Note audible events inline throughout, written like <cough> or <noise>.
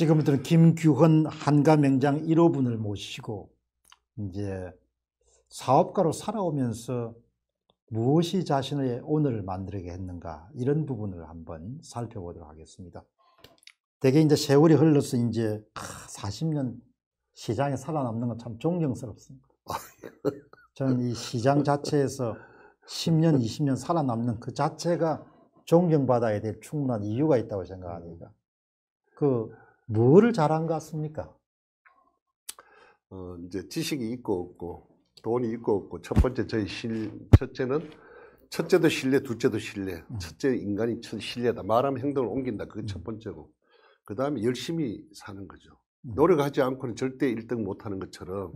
지금부터는 김규헌 한가명장 1호분을 모시고 이제 사업가로 살아오면서 무엇이 자신의 오늘을 만들게 했는가 이런 부분을 한번 살펴보도록 하겠습니다. 대개 이제 세월이 흘러서 이제 40년 아, 시장에 살아남는 건 참 존경스럽습니다. <laughs> 저는 이 시장 자체에서 10년, 20년 살아남는 그 자체가 존경받아야 될 충분한 이유가 있다고 생각합니다. 그 무엇을 잘한 것 같습니까? 어, 이제 지식이 있고 없고 돈이 있고 없고 첫 번째 저희 실 첫째는 첫째도 신뢰, 둘째도 신뢰. 음. 첫째 인간이 첫 신뢰다. 말하면 행동을 옮긴다. 그게 첫 음. 번째고. 그 다음에 열심히 사는 거죠. 음. 노력하지 않고는 절대 1등 못하는 것처럼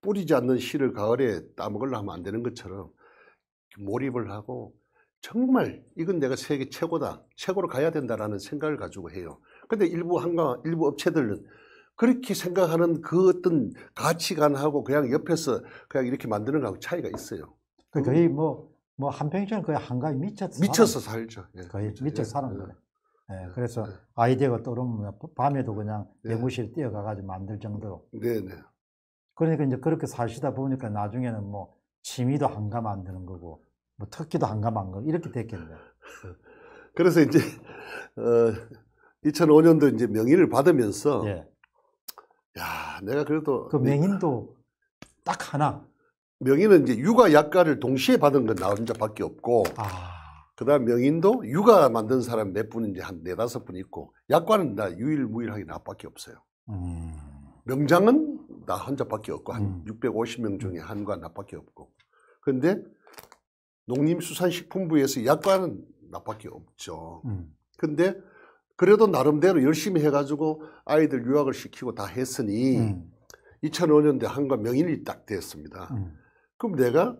뿌리지 않는 씨를 가을에 따먹으려 하면 안 되는 것처럼 몰입을 하고 정말 이건 내가 세계 최고다. 최고로 가야 된다라는 생각을 가지고 해요. 근데 일부 한가 일부 업체들은 그렇게 생각하는 그 어떤 가치관하고 그냥 옆에서 그냥 이렇게 만드는 거하고 차이가 있어요. 그 거의 뭐, 뭐 한평생 거의 한가위 미쳤서 미쳐서 사는, 살죠. 예, 거의 그렇죠. 미쳐서 예, 사는 예, 거예요. 예, 그래서 예. 아이디어가 떠오르면 밤에도 그냥 예. 연구실 뛰어가가지고 만들 정도로. 네네. 그러니까 이제 그렇게 사시다 보니까 나중에는 뭐 취미도 한가 만드는 거고 뭐 특기도 한가 만드는 이렇게 됐겠네요. <laughs> 그래서 이제, 어, 2005년도 이제 명인을 받으면서 예. 야 내가 그래도 그 명인도 딱 하나 명인은 이제 육아 약가를 동시에 받은 건 나 혼자밖에 없고 아. 그다음 명인도 육아 만든 사람 몇 분인지 한 네다섯 분 있고 약과는 나 유일무일하게 나밖에 없어요. 음. 명장은 나 혼자밖에 없고 한 음. 650명 중에 음. 한과 나밖에 없고 그런데 농림수산식품부에서 약과는 나밖에 없죠. 음. 근데 그래도 나름대로 열심히 해가지고 아이들 유학을 시키고 다 했으니 음. 2005년대 한과 명인이 딱됐습니다 음. 그럼 내가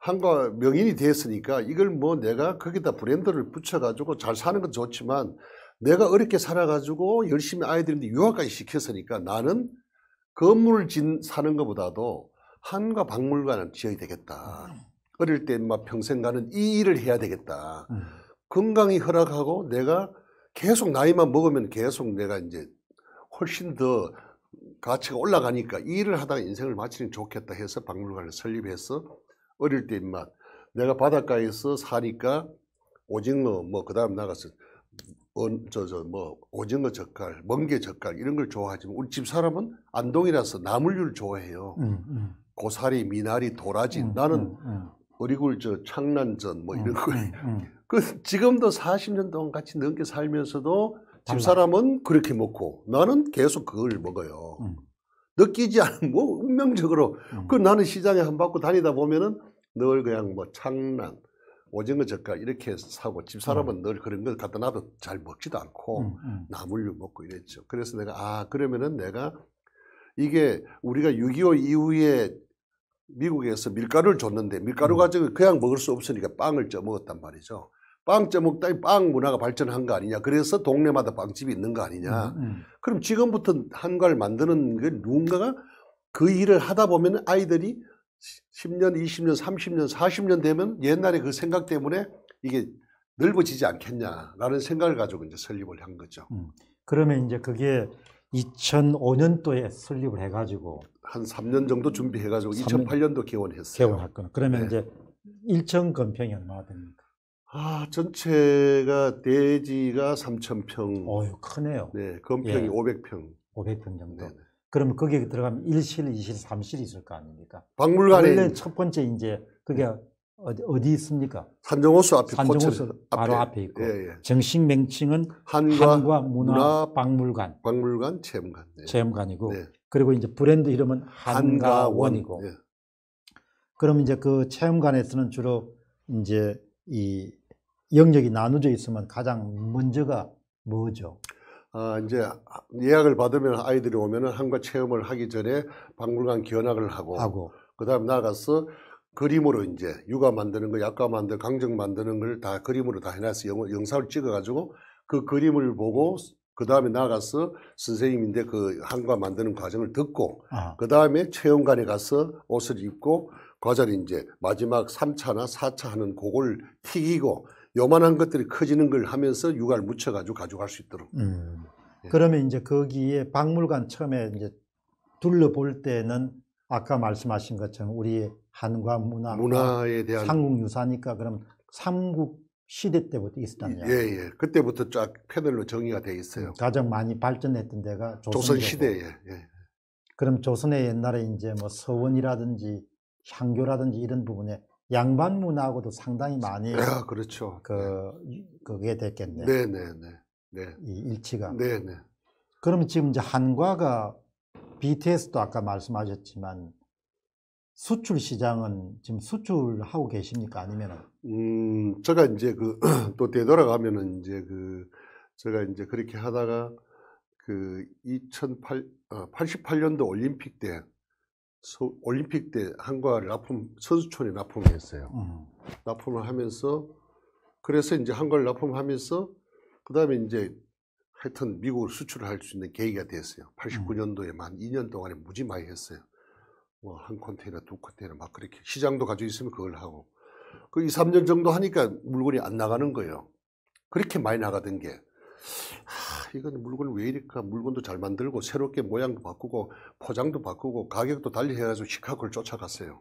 한과 명인이 됐으니까 이걸 뭐 내가 거기다 브랜드를 붙여가지고 잘 사는 건 좋지만 내가 어렵게 살아가지고 열심히 아이들한테 유학까지 시켰으니까 나는 건물을 진, 사는 것보다도 한과 박물관을 지어야 되겠다. 음. 어릴 때 막 평생 가는 이 일을 해야 되겠다. 음. 건강이 허락하고 내가 계속 나이만 먹으면 계속 내가 이제 훨씬 더 가치가 올라가니까 일을 하다가 인생을 마치는 좋겠다 해서 박물관을 설립해서 어릴 때 입맛 내가 바닷가에서 사니까 오징어 뭐 그 다음 나가서 어 저 저 뭐 오징어 젓갈, 멍게 젓갈 이런 걸 좋아하지만 우리 집 사람은 안동이라서 나물류를 좋아해요. 음, 음. 고사리, 미나리, 도라지. 음, 나는 음, 음. 어리굴 저 창난전 뭐 이런 어, 거. 네, 네. 그 지금도 40년 동안 같이 넘게 살면서도 집사람은 그렇게 먹고 나는 계속 그걸 먹어요. 음. 느끼지 않은 뭐 운명적으로 음. 그 나는 시장에 한 바퀴 다니다 보면은 늘 그냥 뭐 창란 오징어 젓갈 이렇게 사고 집사람은 음. 늘 그런 걸 갖다 놔도 잘 먹지도 않고 음, 음. 나물류 먹고 이랬죠. 그래서 내가 아 그러면은 내가 이게 우리가 6.25 이후에 미국에서 밀가루를 줬는데 밀가루 가지고 음. 그냥 먹을 수 없으니까 빵을 쪄 먹었단 말이죠. 빵 쪄 먹다니 빵 문화가 발전한 거 아니냐. 그래서 동네마다 빵집이 있는 거 아니냐. 음, 음. 그럼 지금부터 한과를 만드는 게 누군가가 그 일을 하다 보면 아이들이 10년, 20년, 30년, 40년 되면 옛날에 그 생각 때문에 이게 넓어지지 않겠냐라는 생각을 가지고 이제 설립을 한 거죠. 음, 그러면 이제 그게 2005년도에 설립을 해가지고 한 3년 정도 준비해가지고 3년, 2008년도 개원했어요. 개원했구나. 그러면 네. 이제 일정 건평이 얼마나 됩니까? 아, 전체가 대지가 3,000평. 어유 크네요. 네, 건평이 예. 500평. 500평 정도. 네네. 그러면 거기에 들어가면 1실, 2실, 3실이 있을 거 아닙니까? 박물관에. 첫 번째 이제 그게 네. 어디, 어디 있습니까? 산정호수 앞에 산정호수 바로 앞에 있고 예, 예. 정식 명칭은 한과, 한과 문화, 문화, 박물관 박물관 체험관 네. 체험관이고 네. 그리고 이제 브랜드 이름은 한가원이고. 한 예. 그럼 이제 그 체험관에서는 주로 이제 이 영역이 나누어져 있으면 가장 먼저가 뭐죠? 아, 이제 예약을 받으면 아이들이 오면은 한과 체험을 하기 전에 박물관 견학을 하고, 하고. 그다음 나가서 그림으로 이제 육아 만드는 거, 약과 만드 강정 만드는 걸 다 그림으로 다 해놨어. 요 영상을 찍어가지고 그 그림을 보고 그 다음에 나가서 선생님인데 그 한과 만드는 과정을 듣고, 아. 그 다음에 체험관에 가서 옷을 입고, 과자를 이제 마지막 3차나4차 하는 곡을 튀기고, 요만한 것들이 커지는 걸 하면서 육아를 묻혀가지고 가져갈 수 있도록. 음. 예. 그러면 이제 거기에 박물관 처음에 이제 둘러볼 때는 아까 말씀하신 것처럼 우리 한과 문화, 문화에 대한 삼국유사니까 그럼 삼국 시대 때부터 있었다는 예, 예. 그때부터 쫙 패널로 정의가 돼 있어요. 음, 가장 많이 발전했던 데가 조선 시대예 예. 그럼 조선의 옛날에 이제 뭐 서원이라든지 향교라든지 이런 부분에 양반 문화하고도 상당히 많이 아, 그렇죠. 그 그게 됐겠네요. 네, 네, 네. 네. 이 일치가. 네, 네. 그럼 지금 이제 한과가 BTS도 아까 말씀하셨지만 수출 시장은 지금 수출하고 계십니까? 아니면 은 음, 제가 이제 그, <clears throat> 또 되돌아가면은 이제 그, 제가 이제 그렇게 하다가 그 2008, 아, 88년도 올림픽 때, 서, 올림픽 때 한과 를 납품, 선수촌에 납품을 했어요. 음. 납품을 하면서, 그래서 이제 한과를 납품하면서, 그 다음에 이제 하여튼 미국을 수출을 할 수 있는 계기가 됐어요. 89년도에 음. 만 2년 동안에 무지 많이 했어요. 뭐한 컨테이너, 두 컨테이너 막 그렇게 시장도 가지고 있으면 그걸 하고 그 2, 3년 정도 하니까 물건이 안 나가는 거예요. 그렇게 많이 나가던 게. 하, 이건 물건 왜이렇게 물건도 잘 만들고, 새롭게 모양도 바꾸고, 포장도 바꾸고, 가격도 달리 해가지고 시카고를 쫓아갔어요.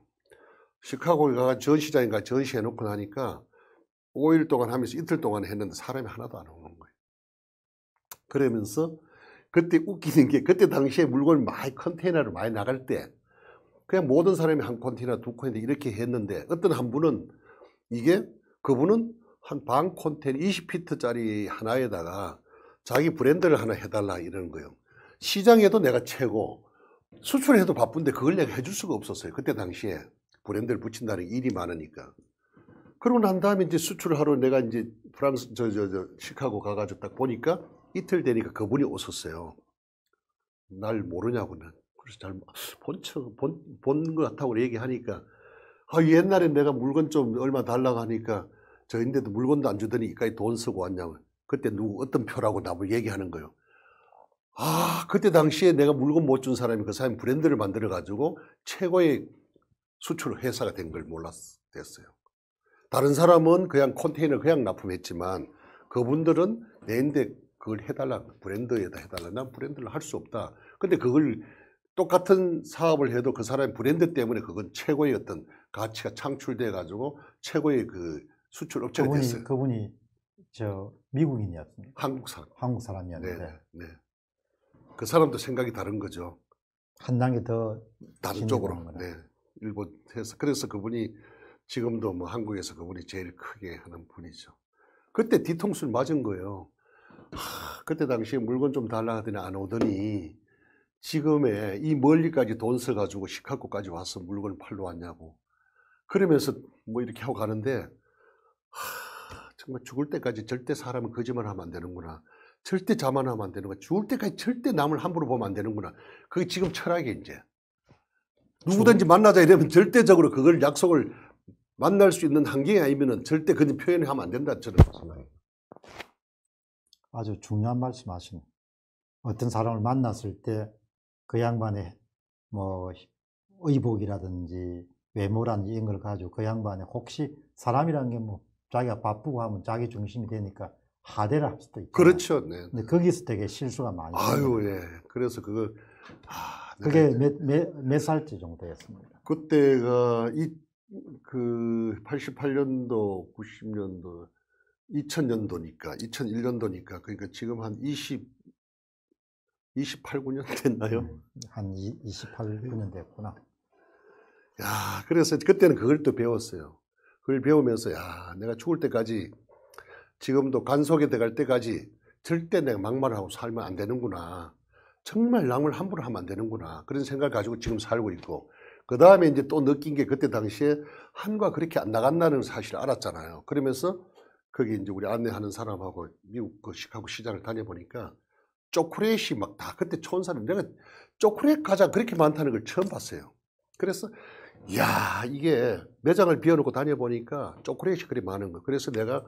시카고에 가 전시장인가 전시해놓고 나니까 5일 동안 하면서 이틀 동안 했는데 사람이 하나도 안 오는 거예요. 그러면서 그때 웃기는 게 그때 당시에 물건을 많이 컨테이너를 많이 나갈 때 그냥 모든 사람이 한 컨테이너 두 컨테이너 이렇게 했는데 어떤 한 분은 이게 그분은 한방 콘텐 20피트짜리 하나에다가 자기 브랜드를 하나 해달라 이러는 거예요. 시장에도 내가 최고, 수출해도 바쁜데 그걸 내가 해줄 수가 없었어요. 그때 당시에 브랜드를 붙인다는 일이 많으니까. 그러고 난 다음에 이제 수출하러 을 내가 이제 프랑스, 저, 저, 저, 시카고 가가지고 딱 보니까 이틀 되니까 그분이 오셨어요. 날 모르냐고 난. 그래서 잘, 본, 본, 본 것 같다고 얘기하니까 아, 옛날에 내가 물건 좀 얼마 달라고 하니까 저인데도 물건도 안 주더니 이까지 돈 쓰고 왔냐고. 그때 누구 어떤 표라고 나보 얘기하는 거예요. 아, 그때 당시에 내가 물건 못 준 사람이 그 사람이 브랜드를 만들어가지고 최고의 수출 회사가 된 걸 몰랐댔어요. 다른 사람은 그냥 컨테이너 그냥 납품했지만 그분들은 내인데 그걸 해달라 브랜드에다 해달라 난 브랜드를 할 수 없다 근데 그걸 똑같은 사업을 해도 그 사람의 브랜드 때문에 그건 최고의 어떤 가치가 창출돼 가지고 최고의 그 수출 업체가 그분이, 됐어요. 그분이 저 미국인이었습니다. 한국 사람. 한국 사람이었는데. 네, 네, 그 사람도 생각이 다른 거죠. 한 단계 더 다른 쪽으로. 네. 일본 해서 그래서 그분이 지금도 뭐 한국에서 그분이 제일 크게 하는 분이죠. 그때 뒤통수를 맞은 거예요. 하, 그때 당시에 물건 좀 달라 하더니 안 오더니 지금에 이 멀리까지 돈 써가지고 시카고까지 와서 물건 을 팔러 왔냐고. 그러면서 뭐 이렇게 하고 가는데 하, 정말 죽을 때까지 절대 사람은 거짓말하면 안 되는구나. 절대 자만하면 안 되는구나. 죽을 때까지 절대 남을 함부로 보면 안 되는구나. 그게 지금 철학이 이제. 누구든지 만나자 이러면 절대적으로 그걸 약속을 만날 수 있는 한계가 아니면 절대 그런 표현을 하면 안 된다 저는 생각해요. 아주 중요한 말씀 하시네. 어떤 사람을 만났을 때 그 양반의 뭐 의복이라든지 외모란 이런 걸 가지고 그 양반이 혹시 사람이라는 게뭐 자기가 바쁘고 하면 자기 중심이 되니까 하대를 할 수도 있고 그렇죠. 네, 네. 근데 거기서 되게 실수가 많이. 아유, 예. 네. 그래서 그걸 아, 그게 몇, 몇, 몇 살째 정도였습니다. 그때가 이, 그 88년도, 90년도, 2000년도니까, 2001년도니까, 그러니까 지금 한 20, 28, 9년 됐나요? 음, 한 28, 9년 됐구나. 야, 그래서 그때는 그걸 또 배웠어요. 그걸 배우면서, 야, 내가 죽을 때까지, 지금도 간 속에 들어갈 때까지 절대 내가 막말 하고 살면 안 되는구나. 정말 남을 함부로 하면 안 되는구나. 그런 생각을 가지고 지금 살고 있고. 그 다음에 이제 또 느낀 게 그때 당시에 한과 그렇게 안 나간다는 사실을 알았잖아요. 그러면서 거기 이제 우리 안내하는 사람하고 미국 그 시카고 시장을 다녀보니까 초콜릿이 막 다 그때 촌사람 내가 초콜릿 가장 그렇게 많다는 걸 처음 봤어요. 그래서 야 이게 매장을 비워놓고 다녀보니까 초콜릿이 그리 많은 거. 그래서 내가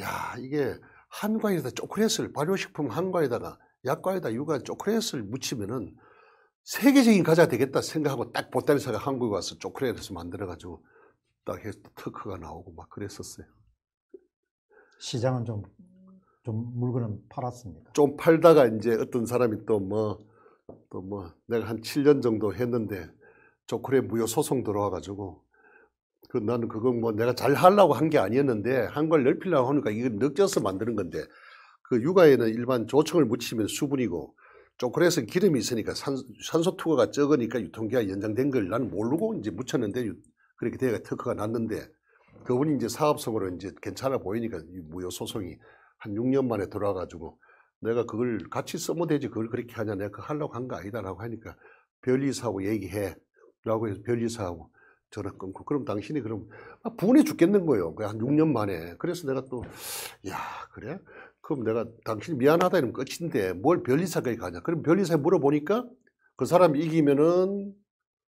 야 이게 한과에다 초콜릿을 발효식품 한과에다가 약과에다 유가 초콜릿을 묻히면은 세계적인 과자 되겠다 생각하고 딱 보따리사가 한국에 와서 초콜릿에서 만들어가지고 딱 해서 특크가 나오고 막 그랬었어요. 시장은 좀, 좀 물건은 팔았습니까? 좀 팔다가 이제 어떤 사람이 또 뭐, 또 뭐, 내가 한 7년 정도 했는데 조콜에 무효 소송 들어와가지고 그 나는 그건 뭐 내가 잘 하려고 한 게 아니었는데 한 걸 넓히려고 하니까 이걸 늑져서 만드는 건데 그 육아에는 일반 조청을 묻히면 수분이고 초콜에서 기름이 있으니까 산, 산소 투과가 적으니까 유통기한 연장된 걸 나는 모르고 이제 묻혔는데 그렇게 돼가 특허가 났는데 그분이 이제 사업성으로 이제 괜찮아 보이니까 무효 소송이 한 6년 만에 들어와가지고 내가 그걸 같이 써면 되지 그걸 그렇게 하냐 내가 그거 하려고 한 거 아니다라고 하니까 별리사하고 얘기해 라고 해서 변리사하고 전화 끊고 그럼 당신이 그럼 아, 분해 죽겠는 거예요. 한 6년 만에. 그래서 내가 또 야 그래? 그럼 내가 당신이 미안하다 이러면 끝인데 뭘 변리사까지 가냐? 그럼 변리사에 물어보니까 그 사람이 이기면은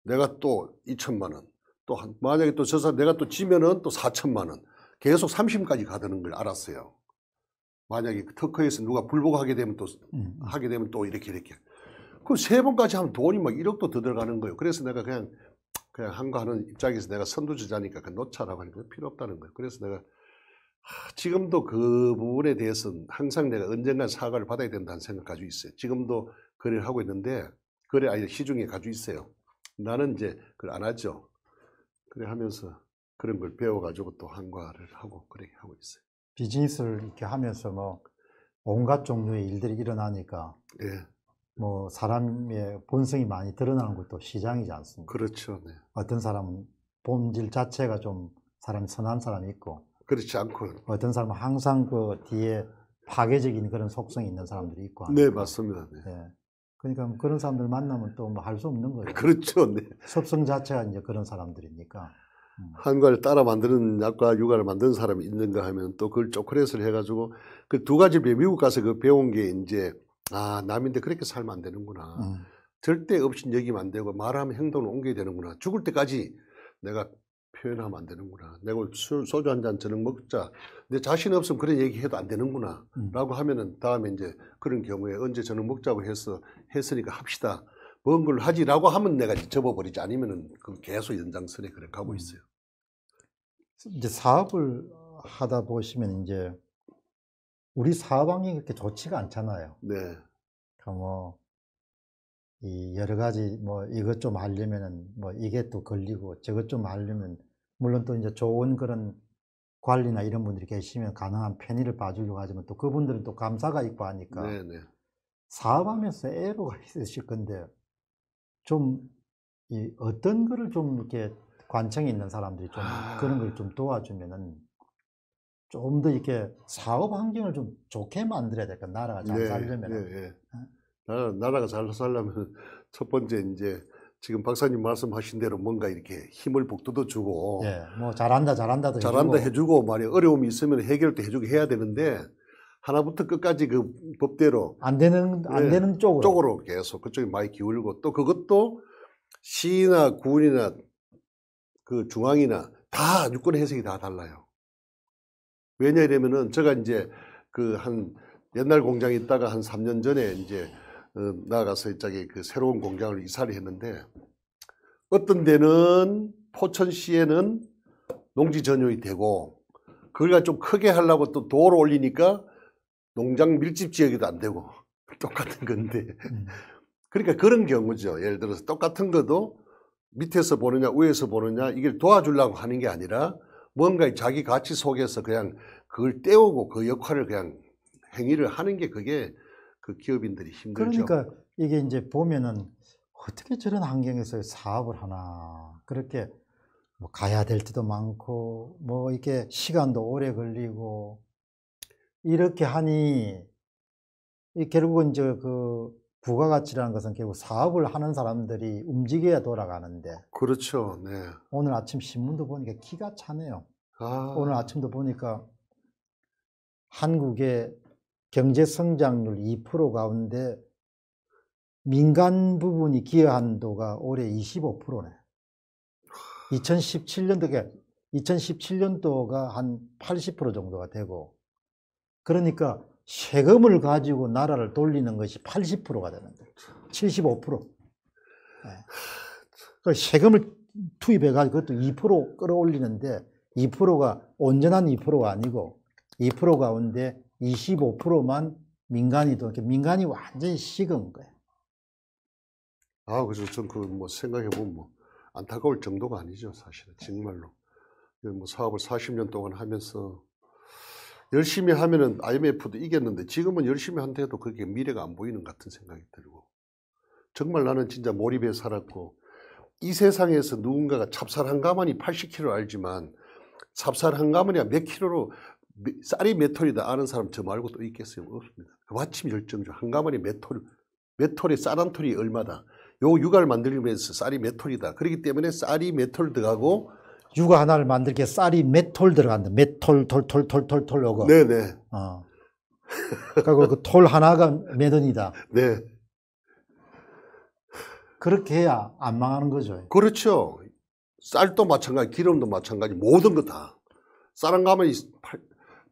내가 또 2천만 원. 또 만약에 또 저 사람 내가 또 지면은 또 4천만 원. 계속 30까지 가드는 걸 알았어요. 만약에 터커에서 그 누가 불복하게 되면 또 음. 하게 되면 또 이렇게 이렇게. 그세 번까지 하면 돈이 막 1억도 더 들어가는 거예요. 그래서 내가 그냥 그냥 한거 하는 입장에서 내가 선두주자니까 그 놓자라고 하니까 필요 없다는 거예요. 그래서 내가 하, 지금도 그 부분에 대해서는 항상 내가 언젠간 사과를 받아야 된다는 생각 가지고 있어요. 지금도 거래를 하고 있는데 거래 아예 시중에 가지고 있어요. 나는 이제 그걸 안 하죠. 그래 하면서 그런 걸 배워가지고 또 한과를 하고 그래 하고 있어요. 비즈니스를 이렇게 하면서 뭐 온갖 종류의 일들이 일어나니까 예. 뭐 사람의 본성이 많이 드러나는 것도 시장이지 않습니까? 그렇죠. 네. 어떤 사람은 본질 자체가 좀 사람이 선한 사람이 있고 그렇지 않고 어떤 사람은 항상 그 뒤에 파괴적인 그런 속성이 있는 사람들이 있고 네 맞습니다. 네. 네. 그러니까 뭐 그런 사람들 만나면 또 뭐 할 수 없는 거예요. 그렇죠. 네. 속성 자체가 이제 그런 사람들이니까. 음. 한과를 따라 만드는 약과 육아를 만드는 사람이 있는가 하면 또 그걸 초콜릿을 해가지고 그 두 가지 미국 가서 그 배운 게 이제 아 남인데 그렇게 살면 안 되는구나. 음. 절대 없인 여기면 안 되고 말하면 행동을 옮겨야 되는구나. 죽을 때까지 내가 표현하면 안 되는구나. 내가 술, 소주 한 잔 저녁 먹자. 내 자신 없으면 그런 얘기 해도 안 되는구나. 음. 라고 하면은 다음에 이제 그런 경우에 언제 저녁 먹자고 해서 했으니까 합시다. 뭔걸 하지라고 하면 내가 접어버리지 않으면은 그 계속 연장선에 그래 가고 음. 있어요. 이제 사업을 하다 보시면 이제 우리 사방이 그렇게 좋지가 않잖아요. 네. 그 뭐, 이 여러 가지 뭐 이것 좀 하려면은 뭐 이게 또 걸리고 저것 좀 하려면 물론 또 이제 좋은 그런 관리나 이런 분들이 계시면 가능한 편의를 봐주려고 하지만 또 그분들은 또 감사가 있고 하니까 네네. 사업하면서 애로가 <laughs> 있으실 건데 좀 이 어떤 거를 좀 이렇게 관청에 있는 사람들이 좀 아... 그런 걸 좀 도와주면은 좀더 이렇게 사업 환경을 좀 좋게 만들어야 될까 나라가 잘 네, 살려면 네, 네. 어? 나라, 나라가 잘 살려면 첫 번째 이제 지금 박사님 말씀하신 대로 뭔가 이렇게 힘을 복도도 주고 예, 뭐 잘한다 잘한다도 잘한다 해주고, 해주고 말이 어려움이 있으면 해결도 해주고 해야 되는데 하나부터 끝까지 그 법대로 안 되는 안 예, 되는 쪽으로 쪽으로 계속 그쪽에 많이 기울고 또 그것도 시나 군이나 그 중앙이나 다 유권 해석이 다 달라요. 왜냐 이러면은 제가 이제 그 한 옛날 공장에 있다가 한 3년 전에 이제 어, 나가서 저기 그 새로운 공장을 이사를 했는데 어떤 데는 포천시에는 농지 전용이 되고 거기가 좀 크게 하려고 또 도로 올리니까 농장 밀집 지역에도 안 되고 <laughs> 똑같은 건데 음. 그러니까 그런 경우죠 예를 들어서 똑같은 것도 밑에서 보느냐 위에서 보느냐 이걸 도와주려고 하는 게 아니라 뭔가 자기 가치 속에서 그냥 그걸 떼우고 그 역할을 그냥 행위를 하는 게 그게 그 기업인들이 힘들죠. 그러니까 이게 이제 보면은 어떻게 저런 환경에서 사업을 하나 그렇게 뭐 가야 될 때도 많고 뭐 이렇게 시간도 오래 걸리고 이렇게 하니 결국은 이제 그 부가가치라는 것은 결국 사업을 하는 사람들이 움직여야 돌아가는데 그렇죠. 네. 오늘 아침 신문도 보니까 기가 차네요. 아. 오늘 아침도 보니까 한국의 경제 성장률 2% 가운데 민간 부분이 기여한 도가 올해 25%네. 2017년도에 2017년도가 한 80% 정도가 되고 그러니까 세금을 가지고 나라를 돌리는 것이 80%가 되는데 75%. 네. 그 세금을 투입해가지고 그것도 2% 끌어올리는데 2%가 온전한 2%가 아니고 2% 가운데 25%만 민간이도 이 민간이 완전히 식은 거예요. 아, 그래서 전 그 뭐 생각해 보면 뭐 안타까울 정도가 아니죠, 사실은 정말로. 그 뭐 사업을 40년 동안 하면서 열심히 하면은 IMF도 이겼는데 지금은 열심히 한데도 그렇게 미래가 안 보이는 같은 생각이 들고 정말 나는 진짜 몰입해 살았고 이 세상에서 누군가가 찹쌀한 가마니 80kg 알지만 삽쌀한가 하면 몇 킬로로 쌀이 몇 톨이다 아는 사람 저 말고 또 있겠어요? 없습니다. 그마침 열정중 한가마니 몇 톨, 몇 톨에 쌀한 톨이 얼마다. 요 육아를 만들기 위해서 쌀이 몇 톨이다. 그렇기 때문에 쌀이 몇 톨 들어가고 육아 하나를 만들게 쌀이 몇 톨 들어간다. 몇 톨, 톨, 톨, 톨, 톨, 톨, 요거. 네네. 어. 그러니까 그톨 하나가 몇 원이다. 네. 그렇게 해야 안 망하는 거죠. 그렇죠. 쌀도 마찬가지, 기름도 마찬가지, 모든 거 다. 쌀한 가면이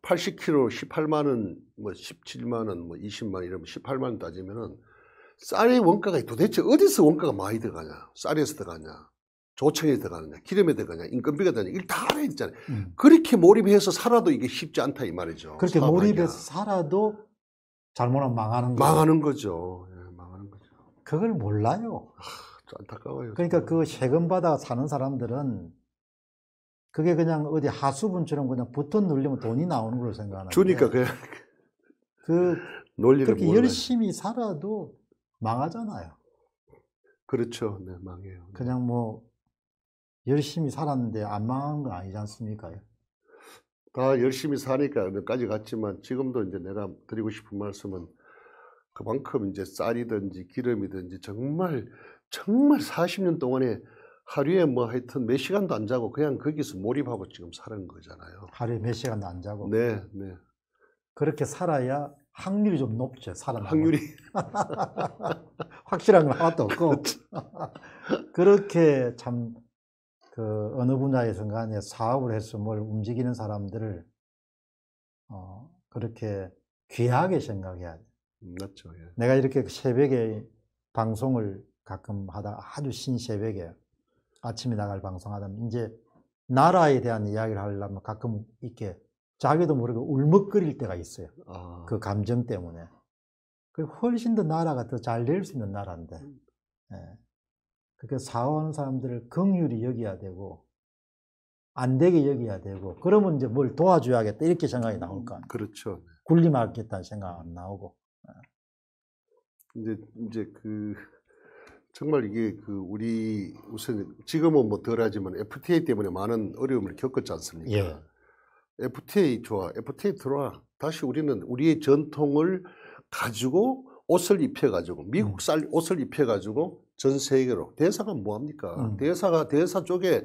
80kg 18만원, 뭐 17만원, 뭐 20만원 이러면 18만원 따지면은 쌀의 원가가 도대체 어디서 원가가 많이 들어가냐? 쌀에서 들어가냐? 조청에 들어가느냐? 기름에 들어가냐? 인건비가 되냐? 이걸 다 알아 야 있잖아요. 음. 그렇게 몰입해서 살아도 이게 쉽지 않다 이 말이죠. 그렇게 몰입해서 살아도 잘못하면 망하는 거죠. 망하는 거죠. 예, 망하는 거죠. 그걸 몰라요. 아. 안타까워요. 그러니까 그 세금 받아 사는 사람들은 그게 그냥 어디 하수분처럼 그냥 붙어 눌리면 돈이 나오는 걸로 생각하는. 주니까 그냥 그 논리를 <laughs> 그렇게 열심히 살아도 망하잖아요. 그렇죠, 네, 망해요. 네. 그냥 뭐 열심히 살았는데 안 망한 거 아니지 않습니까? 다 열심히 사니까 몇가지 갔지만 지금도 이제 내가 드리고 싶은 말씀은 그만큼 이제 쌀이든지 기름이든지 정말 정말 40년 동안에 하루에 뭐 하여튼 몇 시간도 안 자고 그냥 거기서 몰입하고 지금 사는 거잖아요. 하루에 몇 시간도 안 자고. 네, 네. 그렇게 살아야 확률이 좀 높죠, 사람. 확률이. <laughs> 확실한 건 하나도 없고. 그렇죠. <laughs> 그렇게 참, 그, 어느 분야에선 간에 사업을 해서 뭘 움직이는 사람들을, 어, 그렇게 귀하게 생각해야 돼. 음, 맞죠. 예. 내가 이렇게 새벽에 방송을 가끔 하다 아주 신새벽에 아침에 나갈 방송하다면 이제 나라에 대한 이야기를 하려면 가끔 이렇게 자기도 모르게 울먹거릴 때가 있어요. 아. 그 감정 때문에. 그 훨씬 더 나라가 더 잘 될 수 있는 나라인데. 음. 예. 그렇게 사원 사람들을 긍휼히 여기야 되고 안 되게 여기야 되고 그러면 이제 뭘 도와줘야겠다 이렇게 생각이 음. 나올 거 아니에요. 그렇죠. 군림하겠다는 네. 생각 안 나오고. 이제 예. 이제 그 정말 이게 그 우리 우선 지금은 뭐 덜하지만 FTA 때문에 많은 어려움을 겪었지 않습니까? 예. FTA 좋아, FTA 들어와. 다시 우리는 우리의 전통을 가지고 옷을 입혀가지고 미국 음. 쌀 옷을 입혀가지고 전 세계로 대사가 뭐합니까? 음. 대사가 대사 쪽에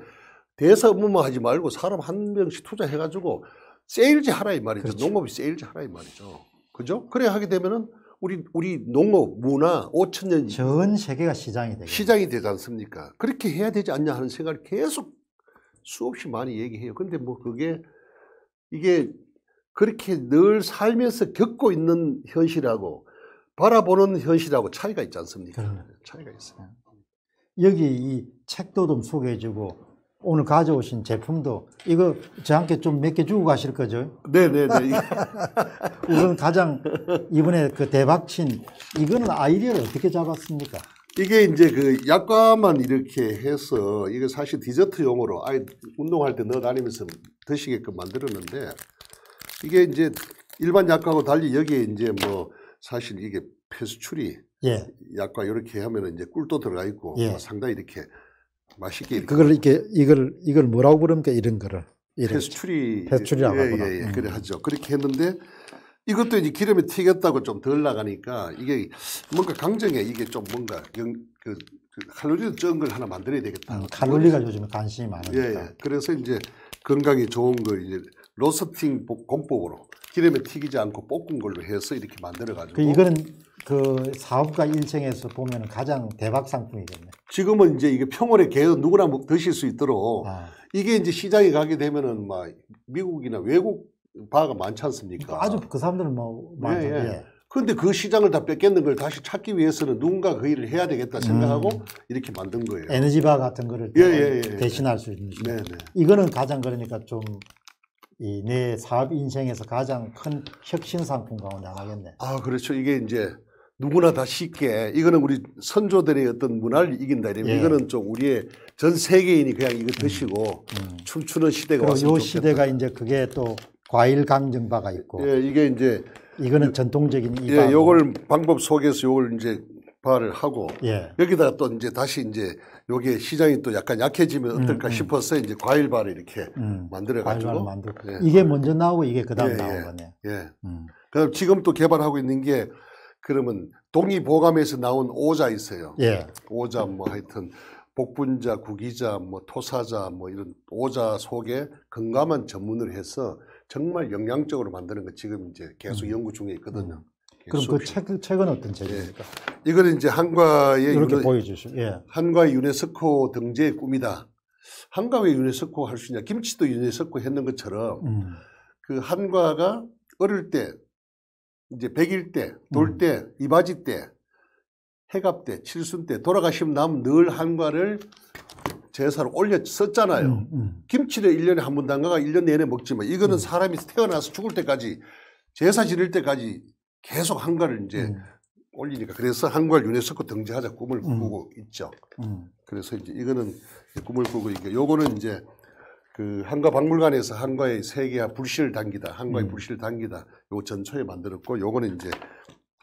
대사 업무만 하지 말고 사람 한 명씩 투자해가지고 세일즈 하라 이 말이죠. 그렇죠. 농업이 세일즈 하라 이 말이죠. 그죠? 그래 하게 되면은 우리 우리 농업 문화 5천 년전 세계가 시장이 되 시장이 되지 않습니까? 그렇게 해야 되지 않냐 하는 생각을 계속 수없이 많이 얘기해요. 근데 뭐 그게 이게 그렇게 늘 살면서 겪고 있는 현실하고 바라보는 현실하고 차이가 있지 않습니까? 그러네. 차이가 있어요. 여기 이 책도 좀 소개해주고 오늘 가져오신 제품도 이거 저한테 좀 몇 개 주고 가실 거죠? 네네네. 네, 네. <laughs> <laughs> 우선 가장 이번에 그 대박친 이거는 아이디어를 어떻게 잡았습니까? 이게 이제 그 약과만 이렇게 해서 이게 사실 디저트용으로 아이 운동할 때 넣어 다니면서 드시게끔 만들었는데 이게 이제 일반 약과하고 달리 여기에 이제 뭐 사실 이게 폐수출이 예. 약과 이렇게 하면 이제 꿀도 들어가 있고 예. 뭐 상당히 이렇게 맛있게 이렇게. 그걸 이렇게 이걸 이걸 뭐라고 부릅니까 이런 거를 패스츄리 패스츄리라고 예, 예, 예, 예, 음. 그래 하죠. 그렇게 했는데 이것도 이제 기름에 튀겼다고 좀 덜 나가니까 이게 뭔가 강정에 이게 좀 뭔가 영, 그, 그, 칼로리도 적은 걸 하나 만들어야 되겠다. 음, 칼로리가 요즘에 관심이 많으니까. 예, 예. 그래서 이제 건강에 좋은 걸 이제 로스팅 공법으로 기름에 튀기지 않고 볶은 걸로 해서 이렇게 만들어 가지고. 그 이거는 그 사업가 일생에서 보면 가장 대박 상품이겠네. 지금은 이제 이게 평월의 개는 누구나 뭐 드실 수 있도록 아. 이게 이제 시장에 가게 되면은 막 미국이나 외국 바가 많지 않습니까? 아주 그 사람들은 뭐 많죠. 예, 예. 예. 근데 그 시장을 다 뺏겠는 걸 다시 찾기 위해서는 누군가 그 일을 해야 되겠다 음. 생각하고 음. 이렇게 만든 거예요. 에너지바 같은 거를 예, 예, 예, 예, 대신할 수 있는. 네, 네. 이거는 가장 그러니까 좀 이 내 사업 인생에서 가장 큰 혁신 상품 가운데 하나겠네. 아, 그렇죠. 이게 이제 누구나 다 쉽게 이거는 우리 선조들의 어떤 문화를 이긴다 이러면 예. 이거는 좀 우리의 전 세계인이 그냥 이거 음. 드시고 음. 춤추는 시대가 왔으면 좋겠다. 시대가 이제 그게 또 과일 강정바가 있고 예, 이게 이제 이거는 요, 전통적인 이바 예, 요걸 방법 속에서 요걸 이제 발을 하고 예. 여기다가 또 이제 다시 이제 요게 시장이 또 약간 약해지면 음, 어떨까 음, 싶어서 이제 과일 발을 이렇게 음, 만들어 가지고 만들... 예. 이게 먼저 나오고 이게 그다음 나오거네요 예. 예. 예. 음. 그다 지금 또 개발하고 있는 게 그러면 동의보감에서 나온 오자 있어요. 예. 오자 뭐 하여튼 복분자, 구기자, 뭐 토사자 뭐 이런 오자 속에 건강한 전문을 해서 정말 영양적으로 만드는 거 지금 이제 계속 음. 연구 중에 있거든요. 음. 그럼 그 책, 책은 어떤 책입니까? 예. 이거는 이제 한과의 이렇게 유네, 보여주시 예. 한과 유네스코 등재 꿈이다. 한과 왜 유네스코 할 수 있냐? 김치도 유네스코 했는 것처럼 음. 그 한과가 어릴 때 이제 백일 때, 음. 돌 때, 음. 이바지 때, 해갑 때, 칠순 때 돌아가시면 남은 늘 한과를 제사로 올렸었잖아요 음, 음. 김치를 1년에한 번 담가가 1년 내내 먹지만 이거는 음. 사람이 태어나서 죽을 때까지 제사 지낼 때까지 계속 한과를 이제 음. 올리니까 그래서 한과를 유네스코 등재하자 꿈을 꾸고 있죠. 그래서 이제 이거는 꿈을 꾸고 있고 요거는 이제 그 한과 박물관에서 한과의 세계와 불씨를 당기다, 한과의 음. 불씨를 당기다. 요 전초에 만들었고 요거는 이제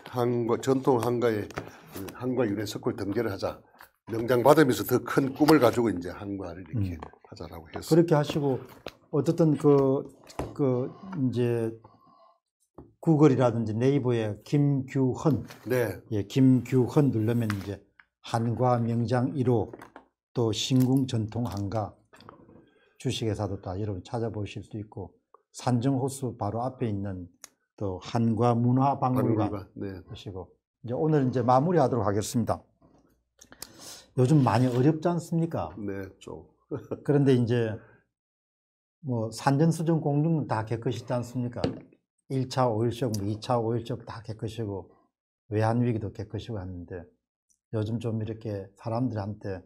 한과 전통 한과의 그 한과 유네스코에 등재를 하자. 명장 받으면서 더 큰 꿈을 가지고 이제 한과를 이렇게 음. 하자라고 해서 그렇게 하시고 어쨌든 그그 그 이제 구글이라든지 네이버에 김규헌 네. 예, 김규헌 누르면 이제 한과 명장 1호 또 신궁 전통 한과 주식회사도 다 여러분 찾아보실 수 있고 산정호수 바로 앞에 있는 또 한과 문화박물관 네. 보시고 이제 오늘 이제 마무리하도록 하겠습니다. 요즘 많이 어렵지 않습니까? 네, 좀. <laughs> 그런데 이제 뭐 산전수전 공중은 다 개것이지 않습니까? 1차 오일쇼크, 2차 뭐 오일쇼크 다 개것이고 외환위기도 개것이고 하는데 요즘 좀 이렇게 사람들한테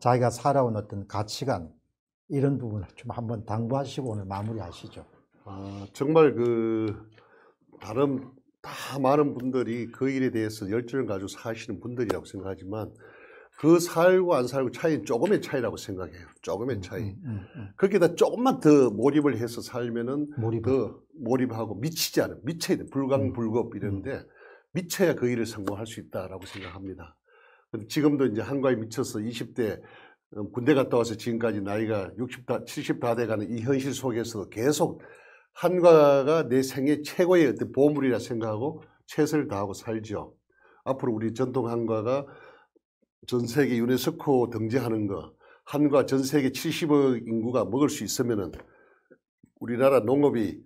자기가 살아온 어떤 가치관 이런 부분을 좀 한번 당부하시고 오늘 마무리하시죠. 아, 정말 그 다른 다 많은 분들이 그 일에 대해서 열정을 가지고 사시는 분들이라고 생각하지만 그 살고 안 살고 차이는 조금의 차이라고 생각해요. 조금의 음, 차이. 음, 음, 음. 그렇다 조금만 더 몰입을 해서 살면은 몰입. 더 몰입하고 미치지 않은 미쳐야 돼. 불광불급 음, 이런데 음. 미쳐야 그 일을 성공할 수 있다라고 생각합니다. 지금도 이제 한과에 미쳐서 20대 어, 군대 갔다 와서 지금까지 나이가 60, 다, 70 다 돼가는 이 현실 속에서 계속 한과가 내 생애 최고의 어떤 보물이라 생각하고 최선을 다하고 살죠. 앞으로 우리 전통 한과가 전 세계 유네스코 등재하는 거, 한과 전 세계 70억 인구가 먹을 수 있으면은 우리나라 농업이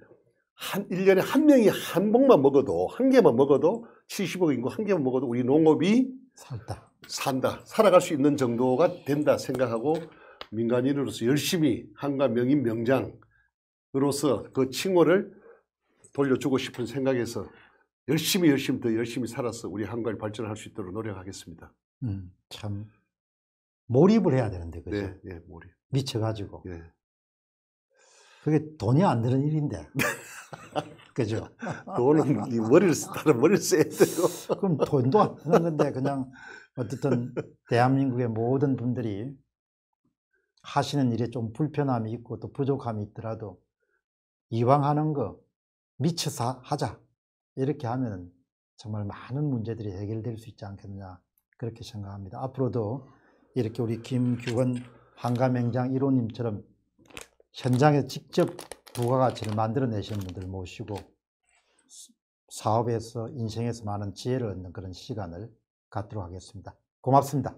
한, 1년에 한 명이 한복만 먹어도, 한 개만 먹어도, 70억 인구 한 개만 먹어도 우리 농업이 살다. 산다, 살아갈 수 있는 정도가 된다 생각하고 민간인으로서 열심히 한가 명인 명장으로서 그 칭호를 돌려주고 싶은 생각에서 열심히 열심히 더 열심히 살아서 우리 한가를 발전할 수 있도록 노력하겠습니다. 음, 참 몰입을 해야 되는데 그죠? 네, 네, 몰입. 미쳐가지고. 네. 그게 돈이 안되는 일인데. <laughs> 그죠? 돈은 이 머리를 다 머리를 써야 되고. 그럼 돈도 안 드는 건데 그냥 어쨌든 대한민국의 모든 분들이 하시는 일에 좀 불편함이 있고 또 부족함이 있더라도 이왕 하는 거 미쳐서 하자 이렇게 하면 정말 많은 문제들이 해결될 수 있지 않겠느냐 그렇게 생각합니다. 앞으로도 이렇게 우리 김규건 한가맹장 1호님처럼 현장에 직접 부가가치를 만들어내시는 분들 모시고 사업에서 인생에서 많은 지혜를 얻는 그런 시간을 갖도록 하겠습니다. 고맙습니다.